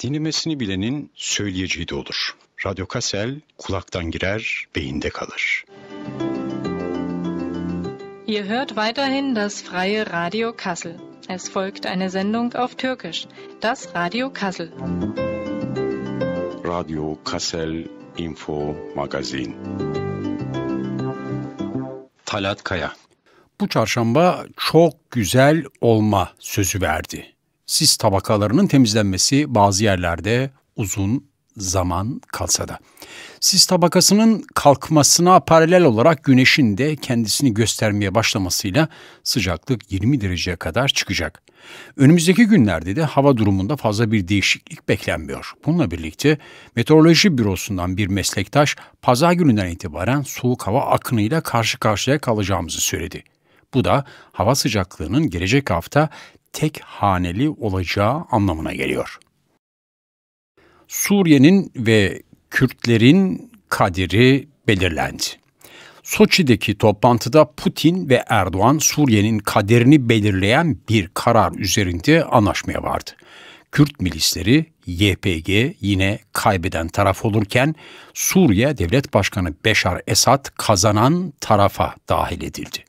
dinlemesini bilenin söyleyeceği de olur. Radyo Kasel kulaktan girer, beyinde kalır. Ihr hört weiterhin das freie Radio Kassel. Es folgt eine Sendung auf Türkisch, das Radio Kassel. Radio Kassel Info Magazin. Talat Kaya. Bu çarşamba çok güzel olma sözü verdi sis tabakalarının temizlenmesi bazı yerlerde uzun zaman kalsa da. Sis tabakasının kalkmasına paralel olarak güneşin de kendisini göstermeye başlamasıyla sıcaklık 20 dereceye kadar çıkacak. Önümüzdeki günlerde de hava durumunda fazla bir değişiklik beklenmiyor. Bununla birlikte meteoroloji bürosundan bir meslektaş pazar gününden itibaren soğuk hava akınıyla karşı karşıya kalacağımızı söyledi. Bu da hava sıcaklığının gelecek hafta tek haneli olacağı anlamına geliyor. Suriye'nin ve Kürtlerin kaderi belirlendi. Soçi'deki toplantıda Putin ve Erdoğan Suriye'nin kaderini belirleyen bir karar üzerinde anlaşmaya vardı. Kürt milisleri YPG yine kaybeden taraf olurken Suriye Devlet Başkanı Beşar Esad kazanan tarafa dahil edildi.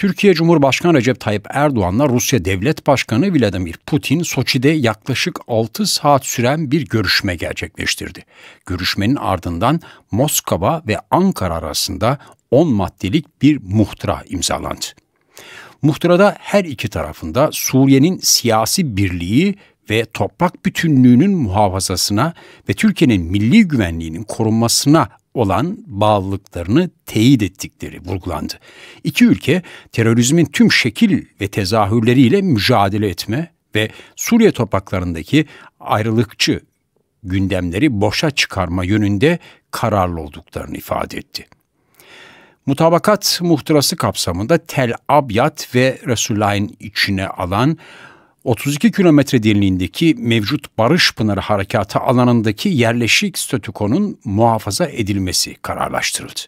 Türkiye Cumhurbaşkanı Recep Tayyip Erdoğan'la Rusya Devlet Başkanı Vladimir Putin Soçi'de yaklaşık 6 saat süren bir görüşme gerçekleştirdi. Görüşmenin ardından Moskova ve Ankara arasında 10 maddelik bir muhtıra imzalandı. Muhtırada her iki tarafında Suriye'nin siyasi birliği ve toprak bütünlüğünün muhafazasına ve Türkiye'nin milli güvenliğinin korunmasına olan bağlılıklarını teyit ettikleri vurgulandı. İki ülke terörizmin tüm şekil ve tezahürleriyle mücadele etme ve Suriye topraklarındaki ayrılıkçı gündemleri boşa çıkarma yönünde kararlı olduklarını ifade etti. Mutabakat muhtırası kapsamında Tel Abyad ve Resulayn içine alan 32 kilometre derinliğindeki mevcut Barış Pınarı Harekatı alanındaki yerleşik statükonun muhafaza edilmesi kararlaştırıldı.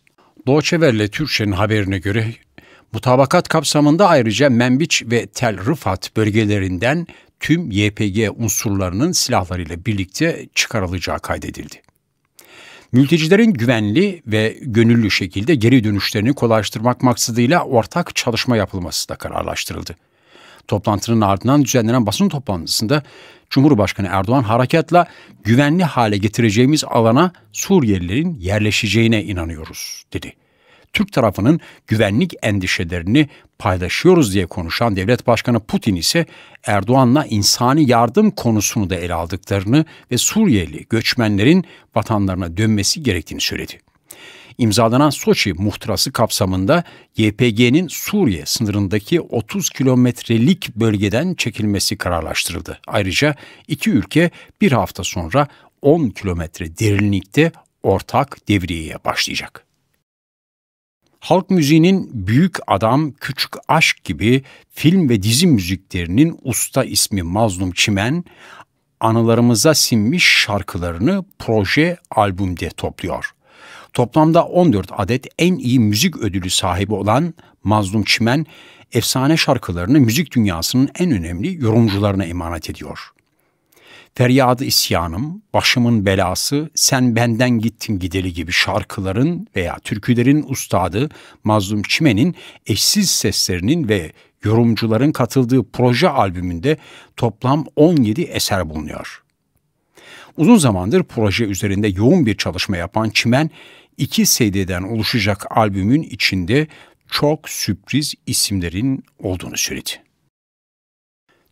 Doğçeverle Türkçe'nin haberine göre mutabakat kapsamında ayrıca Membiç ve Tel Rıfat bölgelerinden tüm YPG unsurlarının silahlarıyla birlikte çıkarılacağı kaydedildi. Mültecilerin güvenli ve gönüllü şekilde geri dönüşlerini kolaylaştırmak maksadıyla ortak çalışma yapılması da kararlaştırıldı. Toplantının ardından düzenlenen basın toplantısında Cumhurbaşkanı Erdoğan harekatla güvenli hale getireceğimiz alana Suriyelilerin yerleşeceğine inanıyoruz dedi. Türk tarafının güvenlik endişelerini paylaşıyoruz diye konuşan devlet başkanı Putin ise Erdoğan'la insani yardım konusunu da ele aldıklarını ve Suriyeli göçmenlerin vatanlarına dönmesi gerektiğini söyledi. İmzalanan Soçi muhtırası kapsamında YPG'nin Suriye sınırındaki 30 kilometrelik bölgeden çekilmesi kararlaştırıldı. Ayrıca iki ülke bir hafta sonra 10 kilometre derinlikte ortak devriyeye başlayacak. Halk müziğinin Büyük Adam, Küçük Aşk gibi film ve dizi müziklerinin usta ismi Mazlum Çimen, anılarımıza sinmiş şarkılarını proje albümde topluyor. Toplamda 14 adet en iyi müzik ödülü sahibi olan Mazlum Çimen, efsane şarkılarını müzik dünyasının en önemli yorumcularına emanet ediyor. Feryadı isyanım, başımın belası, sen benden gittin gideli gibi şarkıların veya türkülerin ustadı Mazlum Çimen'in eşsiz seslerinin ve yorumcuların katıldığı proje albümünde toplam 17 eser bulunuyor. Uzun zamandır proje üzerinde yoğun bir çalışma yapan Çimen, iki CD'den oluşacak albümün içinde çok sürpriz isimlerin olduğunu söyledi.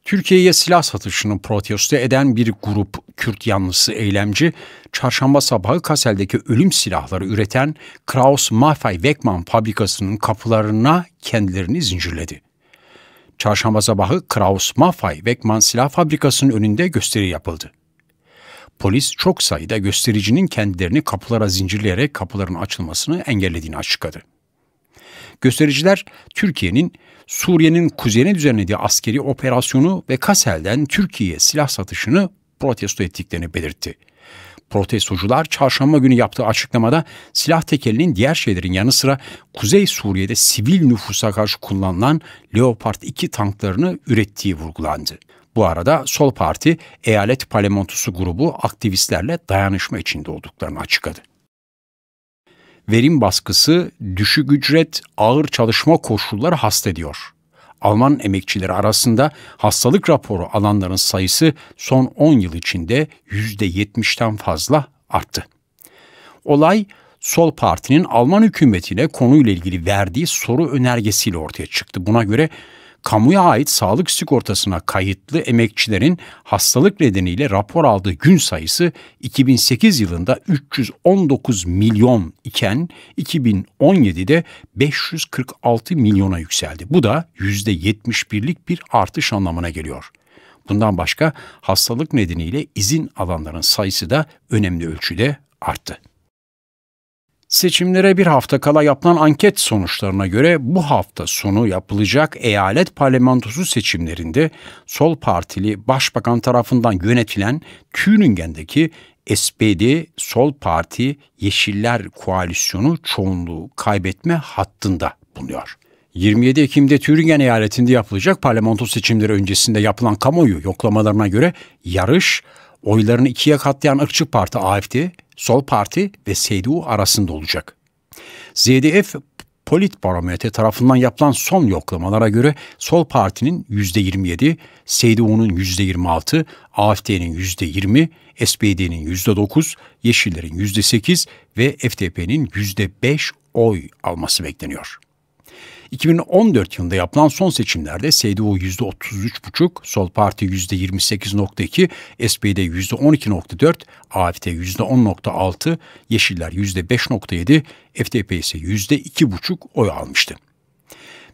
Türkiye'ye silah satışını protesto eden bir grup Kürt yanlısı eylemci, çarşamba sabahı Kasel'deki ölüm silahları üreten Kraus Maffei Wegman fabrikasının kapılarına kendilerini zincirledi. Çarşamba sabahı Kraus Maffei Wegman silah fabrikasının önünde gösteri yapıldı. Polis çok sayıda göstericinin kendilerini kapılara zincirleyerek kapıların açılmasını engellediğini açıkladı. Göstericiler Türkiye'nin Suriye'nin kuzeyine düzenlediği askeri operasyonu ve Kasel'den Türkiye'ye silah satışını protesto ettiklerini belirtti. Protestocular çarşamba günü yaptığı açıklamada silah tekelinin diğer şeylerin yanı sıra Kuzey Suriye'de sivil nüfusa karşı kullanılan Leopard 2 tanklarını ürettiği vurgulandı. Bu arada Sol Parti eyalet parlamentosu grubu aktivistlerle dayanışma içinde olduklarını açıkladı. Verim baskısı, düşük ücret, ağır çalışma koşulları hasta ediyor. Alman emekçileri arasında hastalık raporu alanların sayısı son 10 yıl içinde %70'ten fazla arttı. Olay Sol Parti'nin Alman hükümetine konuyla ilgili verdiği soru önergesiyle ortaya çıktı. Buna göre kamuya ait sağlık sigortasına kayıtlı emekçilerin hastalık nedeniyle rapor aldığı gün sayısı 2008 yılında 319 milyon iken 2017'de 546 milyona yükseldi. Bu da %71'lik bir artış anlamına geliyor. Bundan başka hastalık nedeniyle izin alanların sayısı da önemli ölçüde arttı. Seçimlere bir hafta kala yapılan anket sonuçlarına göre bu hafta sonu yapılacak eyalet parlamentosu seçimlerinde Sol Partili Başbakan tarafından yönetilen Tübingen'deki SPD, Sol Parti, Yeşiller Koalisyonu çoğunluğu kaybetme hattında bulunuyor. 27 Ekim'de Türingen eyaletinde yapılacak parlamento seçimleri öncesinde yapılan kamuoyu yoklamalarına göre yarış oylarını ikiye katlayan ırkçı parti AFD, Sol Parti ve CDU arasında olacak. ZDF Politbarometre tarafından yapılan son yoklamalara göre Sol Parti'nin %27, CDU'nun %26, AFD'nin %20, SPD'nin %9, Yeşillerin %8 ve FDP'nin %5 oy alması bekleniyor. 2014 yılında yapılan son seçimlerde CDU %33,5, Sol Parti %28,2, SP'de %12,4, AFD %10,6, Yeşiller %5,7, FDP ise %2,5 oy almıştı.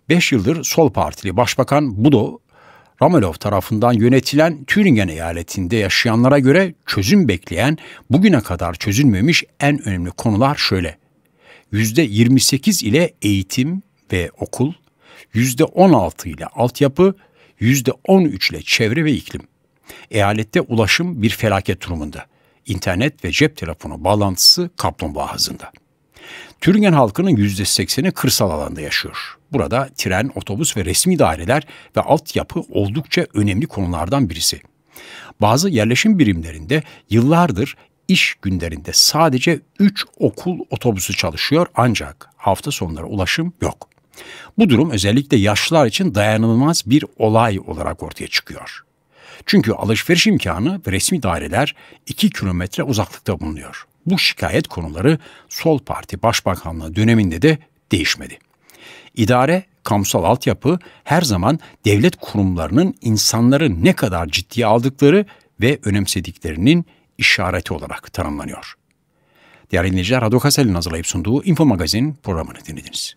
5 yıldır Sol Partili Başbakan Budo Ramelov tarafından yönetilen Thüringen eyaletinde yaşayanlara göre çözüm bekleyen bugüne kadar çözülmemiş en önemli konular şöyle. %28 ile eğitim, ve okul, %16 ile altyapı, %13 ile çevre ve iklim. Eyalette ulaşım bir felaket durumunda. İnternet ve cep telefonu bağlantısı kaplumbağa hazında. Türingen halkının %80'i kırsal alanda yaşıyor. Burada tren, otobüs ve resmi daireler ve altyapı oldukça önemli konulardan birisi. Bazı yerleşim birimlerinde yıllardır iş günlerinde sadece 3 okul otobüsü çalışıyor ancak hafta sonları ulaşım yok. Bu durum özellikle yaşlılar için dayanılmaz bir olay olarak ortaya çıkıyor. Çünkü alışveriş imkanı ve resmi daireler 2 kilometre uzaklıkta bulunuyor. Bu şikayet konuları Sol Parti Başbakanlığı döneminde de değişmedi. İdare, kamusal altyapı her zaman devlet kurumlarının insanları ne kadar ciddiye aldıkları ve önemsediklerinin işareti olarak tanımlanıyor. Değerli dinleyiciler, Radyo Kasel'in hazırlayıp sunduğu Info Magazin programını dinlediniz.